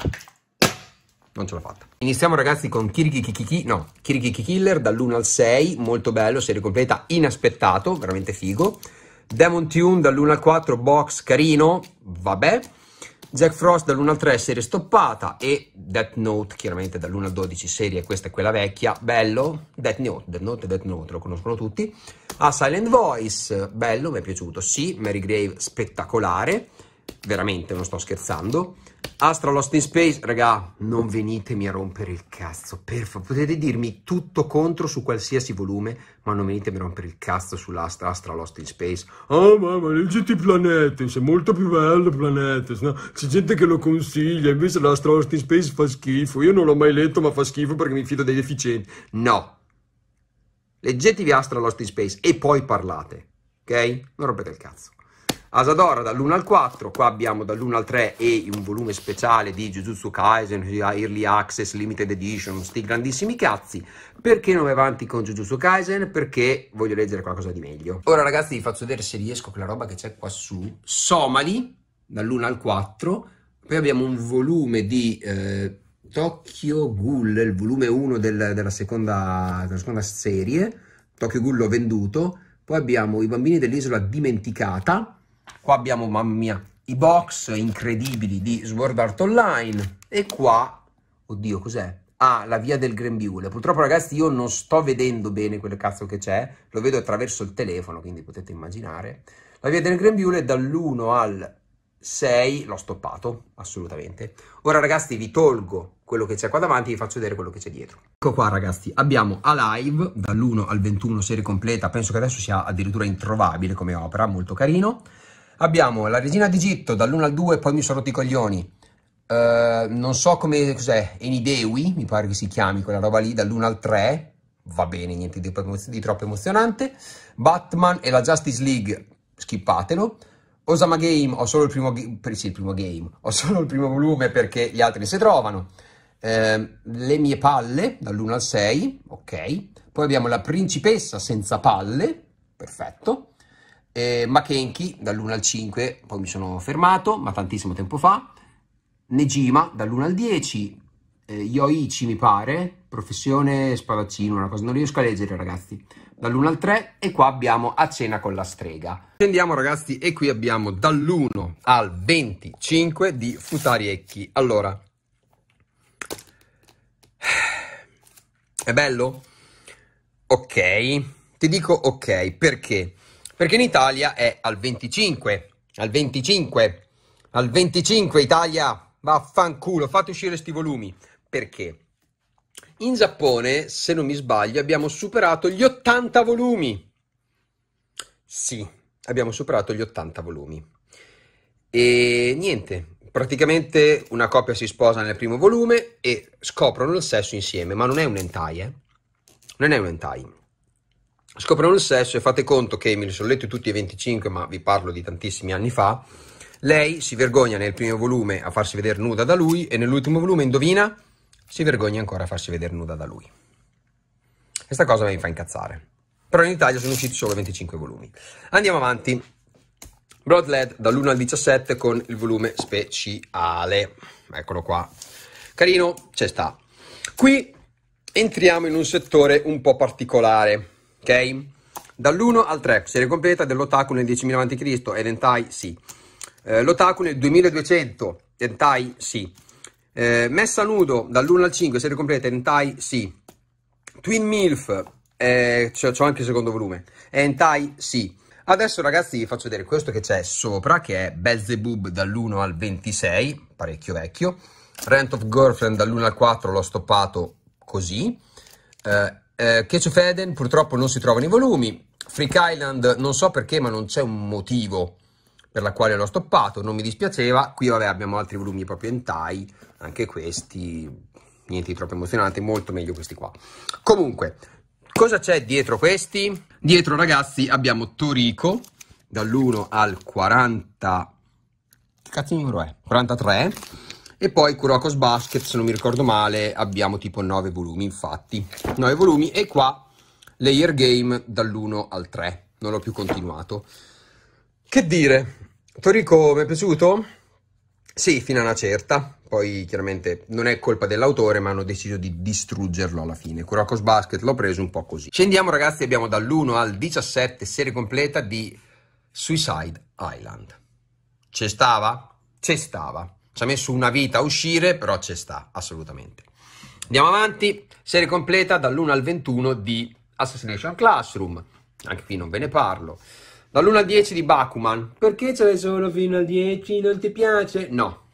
non ce l'ho fatta. Iniziamo ragazzi con Kirikikiki, no, Kirikiki Killer dall'1 al 6, molto bello, serie completa, inaspettato, veramente figo. Demon Tune dall'1 al 4, box carino, vabbè. Jack Frost dall'1 al 3, serie stoppata. E Death Note, chiaramente dall'1 al 12, serie, questa è quella vecchia, bello. Death Note, Death Note Death Note, lo conoscono tutti. A ah, Silent Voice, bello, mi è piaciuto, sì. Mary Grave, spettacolare, veramente, non sto scherzando. Astra Lost in Space, raga, non venitemi a rompere il cazzo, per favore, potete dirmi tutto contro su qualsiasi volume, ma non venitemi a rompere il cazzo sull'Astra Astra Lost in Space. Oh mamma, leggete i planeti, sei molto più bello Planetes, no? C'è gente che lo consiglia, invece l'Astra Lost in Space fa schifo, io non l'ho mai letto ma fa schifo perché mi fido dei deficienti. No, leggetevi Astra Lost in Space e poi parlate, ok? Non rompete il cazzo. Asadora dall'1 al 4, qua abbiamo dall'1 al 3 e un volume speciale di Jujutsu Kaisen, Early Access, Limited Edition, sti grandissimi cazzi. Perché non vai avanti con Jujutsu Kaisen? Perché voglio leggere qualcosa di meglio. Ora ragazzi vi faccio vedere se riesco con la roba che c'è qua su. Somali, dall'1 al 4, poi abbiamo un volume di... Eh, Tokyo Ghoul, il volume 1 del, della, seconda, della, seconda, serie, Tokyo Ghoul l'ho venduto, poi abbiamo I bambini dell'isola dimenticata, Qua abbiamo, mamma mia, i box incredibili di Sword Art Online. E qua, oddio, cos'è? Ah, la via del grembiule. Purtroppo, ragazzi, io non sto vedendo bene quel cazzo che c'è. Lo vedo attraverso il telefono, quindi potete immaginare. La via del grembiule dall'1 al 6 l'ho stoppato, assolutamente. Ora, ragazzi, vi tolgo quello che c'è qua davanti e vi faccio vedere quello che c'è dietro. Ecco qua, ragazzi, abbiamo Alive, dall'1 al 21, serie completa. Penso che adesso sia addirittura introvabile come opera, molto carino. Abbiamo la regina d'Egitto dall'1 al 2, poi mi sono rotto i coglioni. Uh, non so come cos'è, Enidewi, mi pare che si chiami quella roba lì, dall'1 al 3. Va bene, niente di, di troppo emozionante. Batman e la Justice League, skippatelo. Osama Game, ho solo il primo, sì, il primo game, ho solo il primo volume perché gli altri si trovano. Eh, le mie palle, dall'1 al 6, ok. Poi abbiamo la principessa senza palle, perfetto. Eh, Makenki dall'1 al 5, poi mi sono fermato, ma tantissimo tempo fa. Nejima dall'1 al 10, eh, Yoichi mi pare, professione spadaccino, una cosa, non riesco a leggere ragazzi, dall'1 al 3 e qua abbiamo A cena con la strega. Scendiamo ragazzi e qui abbiamo dall'1 al 25 di Futariecchi. Allora, è bello? Ok, ti dico ok perché? perché in Italia è al 25, al 25, al 25 Italia, vaffanculo, fate uscire questi volumi, perché in Giappone, se non mi sbaglio, abbiamo superato gli 80 volumi. Sì, abbiamo superato gli 80 volumi. E niente, praticamente una coppia si sposa nel primo volume e scoprono il sesso insieme, ma non è un hentai, eh? Non è un hentai scoprono il sesso e fate conto che me li sono letti tutti i 25, ma vi parlo di tantissimi anni fa. Lei si vergogna nel primo volume a farsi vedere nuda da lui e nell'ultimo volume, indovina, si vergogna ancora a farsi vedere nuda da lui. Questa cosa mi fa incazzare. Però in Italia sono usciti solo 25 volumi. Andiamo avanti. Broadlead dall'1 al 17 con il volume speciale. Eccolo qua. Carino, c'è sta. Qui entriamo in un settore un po' particolare ok? Dall'1 al 3, serie completa dell'Otaku nel 10.000 a.C. e Dentai sì. Eh, L'Otaku nel 2200, Dentai sì. Eh, messa nudo dall'1 al 5, serie completa Dentai sì. Twin MILF, eh, c'ho anche il secondo volume, Entai sì. Adesso ragazzi vi faccio vedere questo che c'è sopra, che è Belzebub dall'1 al 26, parecchio vecchio. Rent of Girlfriend dall'1 al 4 l'ho stoppato così. Eh, eh, Eden purtroppo non si trovano i volumi, Freak Island non so perché ma non c'è un motivo per la quale l'ho stoppato, non mi dispiaceva, qui vabbè abbiamo altri volumi proprio in Thai, anche questi, niente di troppo emozionante, molto meglio questi qua. Comunque, cosa c'è dietro questi? Dietro ragazzi abbiamo Torico, dall'1 al 40... Che cazzo numero è? 43 e poi Kurokos Basket, se non mi ricordo male, abbiamo tipo 9 volumi, infatti. 9 volumi e qua Layer Game dall'1 al 3. Non l'ho più continuato. Che dire? Torico mi è piaciuto? Sì, fino a una certa. Poi chiaramente non è colpa dell'autore, ma hanno deciso di distruggerlo alla fine. Kurokos Basket l'ho preso un po' così. Scendiamo ragazzi, abbiamo dall'1 al 17 serie completa di Suicide Island. C'è stava? C'è stava. Ci ha messo una vita a uscire, però ci sta, assolutamente. Andiamo avanti, serie completa dall'1 al 21 di Assassination Classroom, anche qui non ve ne parlo. Dall'1 al 10 di Bakuman, perché ce l'hai solo fino al 10? Non ti piace? No.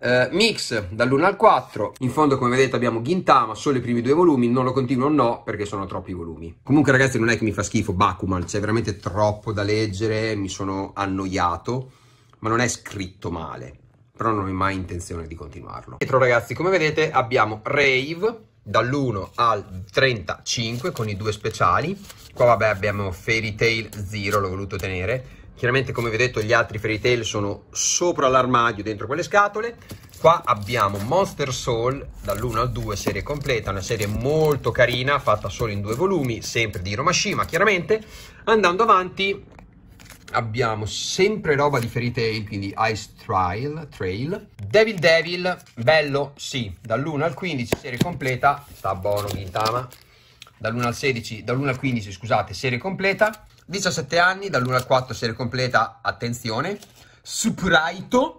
Uh, mix dall'1 al 4, in fondo come vedete abbiamo Gintama, solo i primi due volumi, non lo continuo no perché sono troppi volumi. Comunque ragazzi non è che mi fa schifo Bakuman, c'è veramente troppo da leggere, mi sono annoiato, ma non è scritto male però non ho mai intenzione di continuarlo. Dietro ragazzi, come vedete abbiamo Rave dall'1 al 35 con i due speciali. Qua vabbè abbiamo Fairy Tail Zero, l'ho voluto tenere. Chiaramente come vi ho detto gli altri Fairy Tail sono sopra l'armadio, dentro quelle scatole. Qua abbiamo Monster Soul dall'1 al 2, serie completa, una serie molto carina, fatta solo in due volumi, sempre di Hiromashima, chiaramente. Andando avanti abbiamo sempre roba di Fairy Tail, quindi Ice Trail, Trail. Devil Devil, bello, sì, dall'1 al 15, serie completa, sta buono Gintama, dall'1 al 16, dall'1 al 15, scusate, serie completa, 17 anni, dall'1 al 4, serie completa, attenzione, Sprite,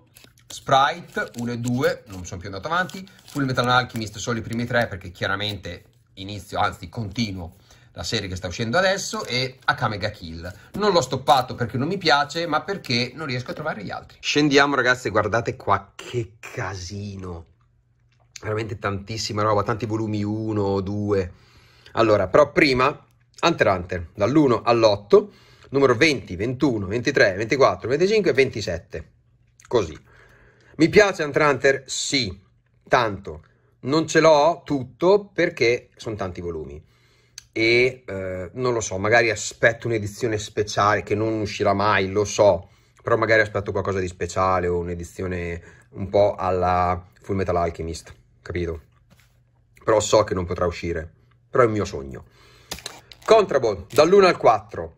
Sprite 1 e 2, non sono più andato avanti, Full Metal Alchemist solo i primi tre perché chiaramente inizio, anzi continuo la serie che sta uscendo adesso, e Akamega Kill. Non l'ho stoppato perché non mi piace, ma perché non riesco a trovare gli altri. Scendiamo ragazzi, guardate qua che casino. Veramente tantissima roba, tanti volumi 1, 2. Allora, però prima Hunter Hunter, dall'1 all'8, numero 20, 21, 23, 24, 25 27. Così. Mi piace Hunter Hunter? Sì, tanto. Non ce l'ho tutto perché sono tanti volumi e eh, non lo so, magari aspetto un'edizione speciale che non uscirà mai, lo so, però magari aspetto qualcosa di speciale o un'edizione un po' alla Full Metal Alchemist, capito? Però so che non potrà uscire, però è il mio sogno. Contrabond, dall'1 al 4.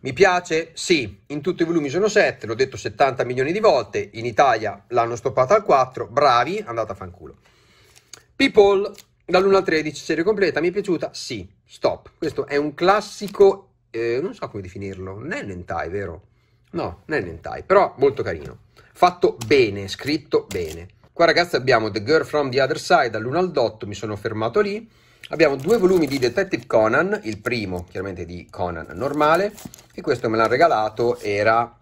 Mi piace? Sì, in tutti i volumi sono 7, l'ho detto 70 milioni di volte, in Italia l'hanno stoppata al 4, bravi, andata a fanculo. People, dall'1 al 13, serie completa, mi è piaciuta? Sì, Stop. Questo è un classico, eh, non so come definirlo, non è Nentai, vero? No, non è Nentai, però molto carino. Fatto bene, scritto bene. Qua ragazzi abbiamo The Girl From The Other Side, all'1 al 8, mi sono fermato lì. Abbiamo due volumi di Detective Conan, il primo chiaramente di Conan normale, e questo me l'ha regalato, era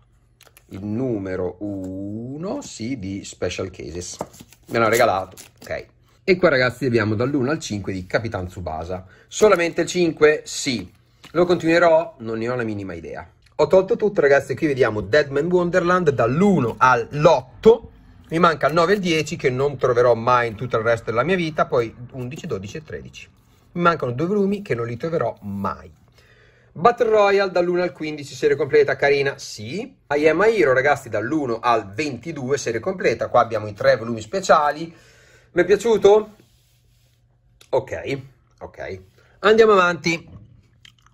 il numero 1, sì, di Special Cases. Me l'ha regalato, ok. E qua ragazzi abbiamo dall'1 al 5 di Capitan Tsubasa. Solamente il 5? Sì. Lo continuerò? Non ne ho la minima idea. Ho tolto tutto ragazzi, qui vediamo Deadman Wonderland dall'1 all'8. Mi manca il 9 e il 10 che non troverò mai in tutto il resto della mia vita, poi 11, 12 e 13. Mi mancano due volumi che non li troverò mai. Battle Royale dall'1 al 15, serie completa, carina, sì. I Am a Hero, ragazzi, dall'1 al 22, serie completa. Qua abbiamo i tre volumi speciali, mi è piaciuto? Ok, ok. Andiamo avanti.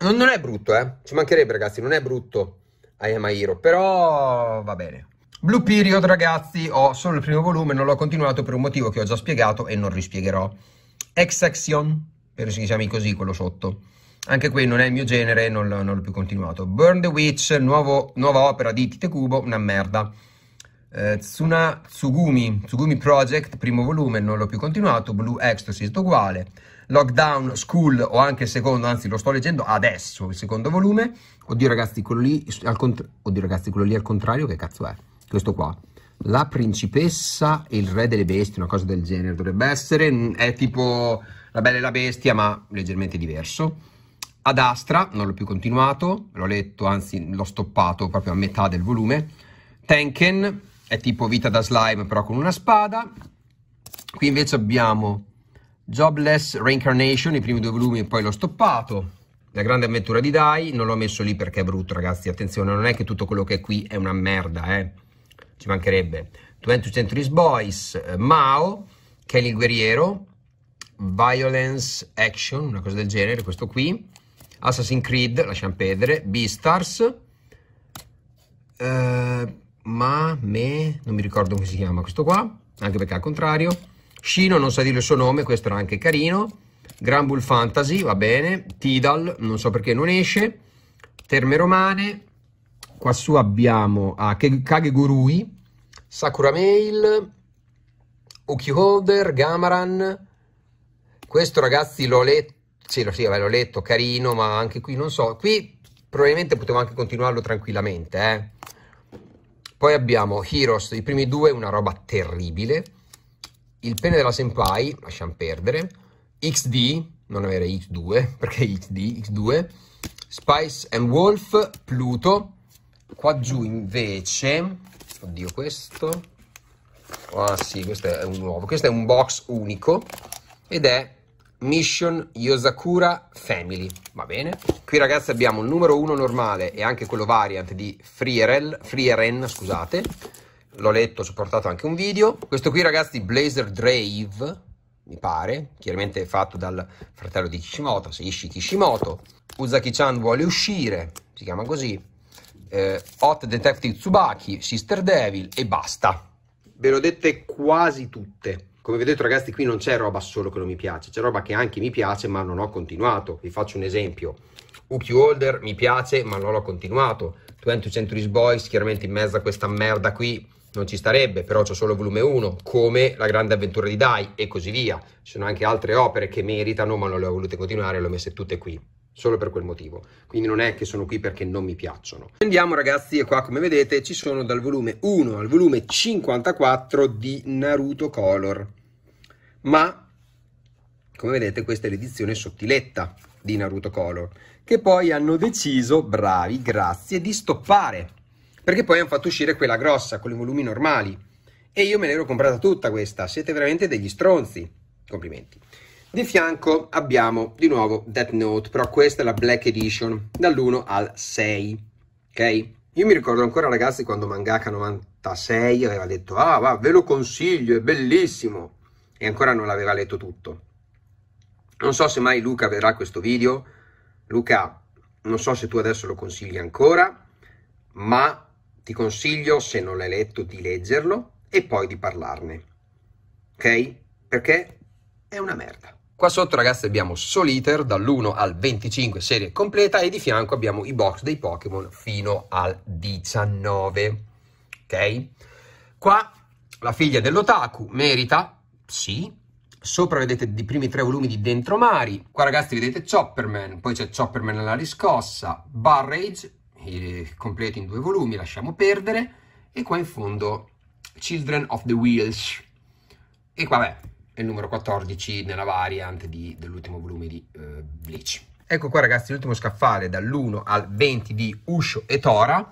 Non, non, è brutto, eh. Ci mancherebbe, ragazzi, non è brutto I Am a Hero, però va bene. Blue Period, ragazzi, ho solo il primo volume, non l'ho continuato per un motivo che ho già spiegato e non rispiegherò. Exaction, per si chiami così quello sotto. Anche qui non è il mio genere, non, l'ho più continuato. Burn the Witch, nuovo, nuova opera di Tite Cubo, una merda eh, Tsuna Tsugumi, Tsugumi Project, primo volume, non l'ho più continuato, Blue Ecstasy è uguale, Lockdown School o anche il secondo, anzi lo sto leggendo adesso, il secondo volume, oddio ragazzi quello lì al, cont oddio, ragazzi, quello lì al contrario che cazzo è? Questo qua, La principessa e il re delle bestie, una cosa del genere dovrebbe essere, mm, è tipo La bella e la bestia ma leggermente diverso. Ad Astra, non l'ho più continuato, l'ho letto, anzi l'ho stoppato proprio a metà del volume. Tenken, è tipo vita da slime però con una spada. Qui invece abbiamo Jobless Reincarnation, i primi due volumi poi l'ho stoppato. La grande avventura di Dai, non l'ho messo lì perché è brutto ragazzi, attenzione, non è che tutto quello che è qui è una merda, eh. ci mancherebbe. 20 Centuries Boys, eh, Mao, Kelly il guerriero, Violence Action, una cosa del genere, questo qui, Assassin's Creed, lasciamo perdere, Beastars, eh, ma me, non mi ricordo come si chiama questo qua, anche perché al contrario. Shino, non sa dire il suo nome, questo era anche carino. Gran Bull Fantasy, va bene. Tidal, non so perché non esce. Terme Romane. Qua su abbiamo ah, Kagegurui, Sakura Mail, Uki Holder, Gamaran. Questo ragazzi l'ho letto, sì, sì l'ho letto, carino, ma anche qui non so. Qui probabilmente potevo anche continuarlo tranquillamente, eh poi abbiamo Heroes, i primi due, una roba terribile. Il pene della Senpai, lasciamo perdere. XD, non avere X2, (laughs) perché XD, X2. Spice and Wolf, Pluto. Qua giù invece, oddio questo, ah sì, questo è un nuovo, questo è un box unico ed è Mission Yosakura Family, va bene? Qui ragazzi abbiamo il numero 1 normale e anche quello variant di Frieren, Frieren scusate, l'ho letto, ho supportato anche un video. Questo qui ragazzi Blazer Drave, mi pare, chiaramente è fatto dal fratello di Kishimoto, Seishi Kishimoto. Uzaki-chan vuole uscire, si chiama così. Eh, Hot Detective Tsubaki, Sister Devil e basta. Ve l'ho dette quasi tutte. Come vedete ragazzi qui non c'è roba solo che non mi piace, c'è roba che anche mi piace ma non ho continuato. Vi faccio un esempio. UQ Holder mi piace ma non l'ho continuato. 20 Centuries Boys chiaramente in mezzo a questa merda qui non ci starebbe, però c'è solo volume 1, come La grande avventura di Dai e così via. Ci sono anche altre opere che meritano ma non le ho volute continuare, le ho messe tutte qui solo per quel motivo. Quindi non è che sono qui perché non mi piacciono. Andiamo ragazzi, e qua come vedete ci sono dal volume 1 al volume 54 di Naruto Color. Ma come vedete questa è l'edizione sottiletta di Naruto Color, che poi hanno deciso, bravi, grazie, di stoppare, perché poi hanno fatto uscire quella grossa con i volumi normali. E io me l'ero comprata tutta questa, siete veramente degli stronzi. Complimenti. Di fianco abbiamo di nuovo Death Note, però questa è la Black Edition, dall'1 al 6, ok? Io mi ricordo ancora ragazzi quando Mangaka 96 aveva detto ah va ve lo consiglio, è bellissimo e ancora non l'aveva letto tutto. Non so se mai Luca vedrà questo video, Luca non so se tu adesso lo consigli ancora, ma ti consiglio se non l'hai letto di leggerlo e poi di parlarne, ok? Perché è una merda. Qua sotto ragazzi abbiamo Soliter dall'1 al 25 serie completa e di fianco abbiamo i box dei Pokémon fino al 19. Ok? Qua la figlia dell'Otaku merita, sì. Sopra vedete i primi tre volumi di Dentro Mari. Qua ragazzi vedete Chopperman, poi c'è Chopperman alla riscossa, Barrage, eh, completi in due volumi, lasciamo perdere. E qua in fondo Children of the Wheels. E qua beh, e il numero 14 nella variante di, dell'ultimo volume di eh, Bleach. Ecco qua ragazzi l'ultimo scaffale dall'1 al 20 di Usho e Tora,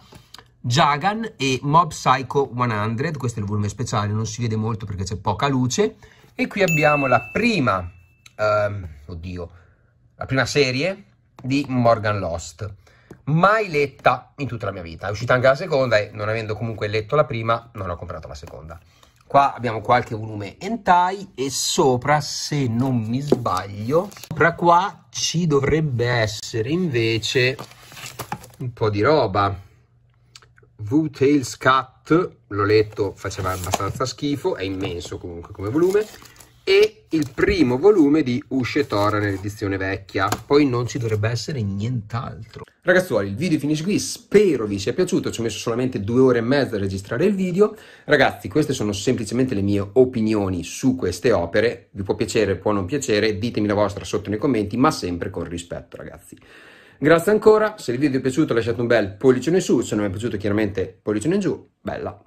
Jagan e Mob Psycho 100, questo è il volume speciale, non si vede molto perché c'è poca luce, e qui abbiamo la prima, ehm, oddio, la prima serie di Morgan Lost, mai letta in tutta la mia vita, è uscita anche la seconda e non avendo comunque letto la prima non ho comprato la seconda. Qua abbiamo qualche volume hentai e sopra, se non mi sbaglio, sopra qua ci dovrebbe essere invece un po' di roba. v tails Cat, l'ho letto, faceva abbastanza schifo, è immenso comunque come volume e il primo volume di Usce Tora nell'edizione vecchia. Poi non ci dovrebbe essere nient'altro. Ragazzuoli, il video finisce qui, spero vi sia piaciuto, ci ho messo solamente due ore e mezza a registrare il video. Ragazzi, queste sono semplicemente le mie opinioni su queste opere, vi può piacere, può non piacere, ditemi la vostra sotto nei commenti, ma sempre con rispetto ragazzi. Grazie ancora, se il video vi è piaciuto lasciate un bel pollice in su, se non vi è piaciuto chiaramente pollice in giù, bella!